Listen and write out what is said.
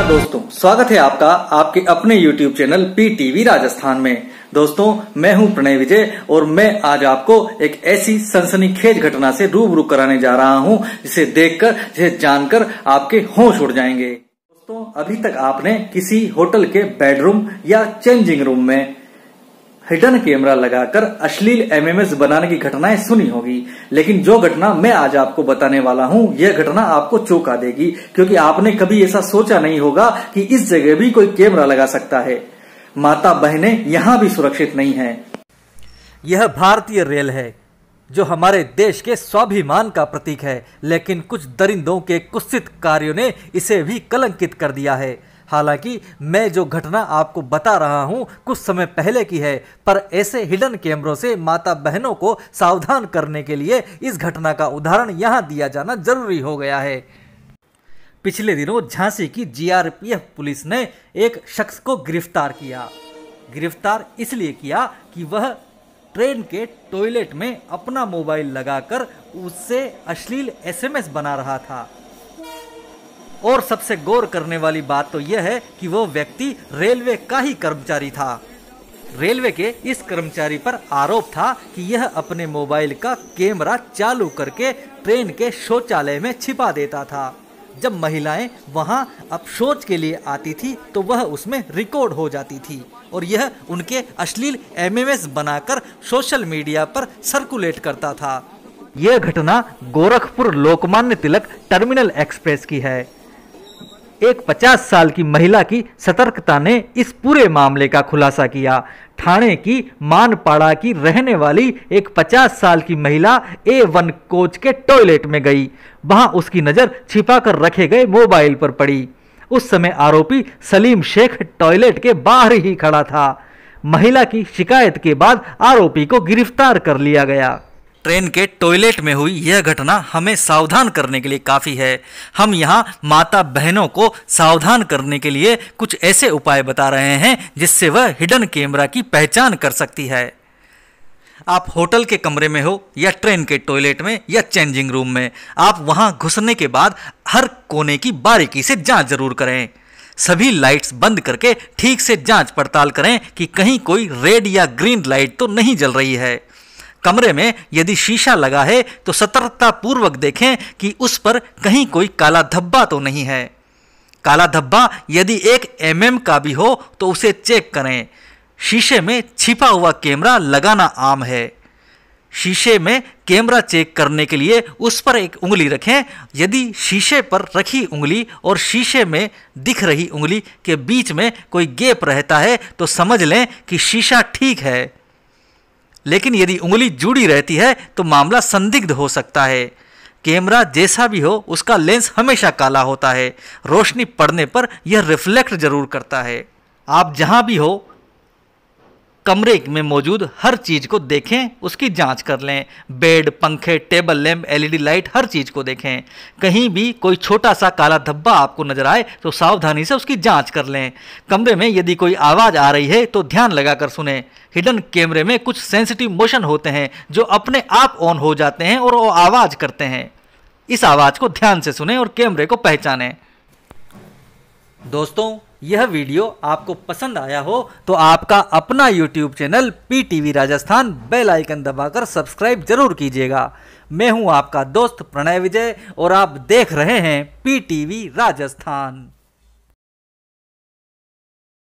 नमस्कार दोस्तों स्वागत है आपका आपके अपने YouTube channel P TV Rajasthan में दोस्तों मैं हूं प्रणय विजय और मैं आज आपको एक ऐसी सनसनीखेज घटना से रूबरू कराने जा रहा हूं जिसे देखकर जिसे जानकर आपके होश उड़ जाएंगे दोस्तों अभी तक आपने किसी होटल के बेडरूम या चेंजिंग रूम में हिडन कैमरा लगाकर अश्लील एमएमएस बनाने की घटनाएं सुनी होगी लेकिन जो घटना मैं आज आपको बताने वाला हूं यह घटना आपको चौंका देगी क्योंकि आपने कभी ऐसा सोचा नहीं होगा कि इस जगह भी कोई कैमरा लगा सकता है माता बहने यहाँ भी सुरक्षित नहीं है यह भारतीय रेल है जो हमारे देश के स्वाभिमान का प्रतीक है लेकिन कुछ दरिंदों के कुत्सित कार्यों ने इसे भी कलंकित कर दिया है हालांकि मैं जो घटना आपको बता रहा हूं कुछ समय पहले की है पर ऐसे हिडन कैमरों से माता बहनों को सावधान करने के लिए इस घटना का उदाहरण यहाँ दिया जाना जरूरी हो गया है पिछले दिनों झांसी की जीआरपीएफ पुलिस ने एक शख्स को गिरफ्तार किया गिरफ्तार इसलिए किया कि वह ट्रेन के टॉयलेट में अपना मोबाइल लगाकर उससे अश्लील एसएमएस बना रहा था और सबसे गौर करने वाली बात तो यह है कि वो व्यक्ति रेलवे का ही कर्मचारी था रेलवे के इस कर्मचारी पर आरोप था कि यह अपने मोबाइल का कैमरा चालू करके ट्रेन के शौचालय में छिपा देता था जब महिलाएं वहां अब शौच के लिए आती थी तो वह उसमें रिकॉर्ड हो जाती थी और यह उनके अश्लील एम बनाकर सोशल मीडिया पर सर्कुलेट करता था यह घटना गोरखपुर लोकमान्य तिलक टर्मिनल एक्सप्रेस की है एक 50 साल की महिला की सतर्कता ने इस पूरे मामले का खुलासा किया थाने की मानपाड़ा की रहने वाली एक 50 साल की महिला ए वन कोच के टॉयलेट में गई वहां उसकी नज़र छिपा कर रखे गए मोबाइल पर पड़ी उस समय आरोपी सलीम शेख टॉयलेट के बाहर ही खड़ा था महिला की शिकायत के बाद आरोपी को गिरफ्तार कर लिया गया ट्रेन के टॉयलेट में हुई यह घटना हमें सावधान करने के लिए काफ़ी है हम यहाँ माता बहनों को सावधान करने के लिए कुछ ऐसे उपाय बता रहे हैं जिससे वह हिडन कैमरा की पहचान कर सकती है आप होटल के कमरे में हो या ट्रेन के टॉयलेट में या चेंजिंग रूम में आप वहाँ घुसने के बाद हर कोने की बारीकी से जांच जरूर करें सभी लाइट्स बंद करके ठीक से जांच पड़ताल करें कि कहीं कोई रेड या ग्रीन लाइट तो नहीं जल रही है कमरे में यदि शीशा लगा है तो सतर्कतापूर्वक देखें कि उस पर कहीं कोई काला धब्बा तो नहीं है काला धब्बा यदि एक एम mm का भी हो तो उसे चेक करें शीशे में छिपा हुआ कैमरा लगाना आम है शीशे में कैमरा चेक करने के लिए उस पर एक उंगली रखें यदि शीशे पर रखी उंगली और शीशे में दिख रही उंगली के बीच में कोई गैप रहता है तो समझ लें कि शीशा ठीक है लेकिन यदि उंगली जुड़ी रहती है तो मामला संदिग्ध हो सकता है कैमरा जैसा भी हो उसका लेंस हमेशा काला होता है रोशनी पड़ने पर यह रिफ्लेक्ट जरूर करता है आप जहां भी हो कमरे में मौजूद हर चीज़ को देखें उसकी जांच कर लें बेड पंखे टेबल लैम्प एलईडी लाइट हर चीज़ को देखें कहीं भी कोई छोटा सा काला धब्बा आपको नजर आए तो सावधानी से उसकी जांच कर लें कमरे में यदि कोई आवाज़ आ रही है तो ध्यान लगाकर सुने हिडन कैमरे में कुछ सेंसिटिव मोशन होते हैं जो अपने आप ऑन हो जाते हैं और वो आवाज़ करते हैं इस आवाज़ को ध्यान से सुने और कैमरे को पहचाने दोस्तों यह वीडियो आपको पसंद आया हो तो आपका अपना YouTube channel V Rajasthan bell icon दबाकर सब्सक्राइब जरूर कीजिएगा मैं हूं आपका दोस्त प्रणय विजय और आप देख रहे हैं वी राजस्थान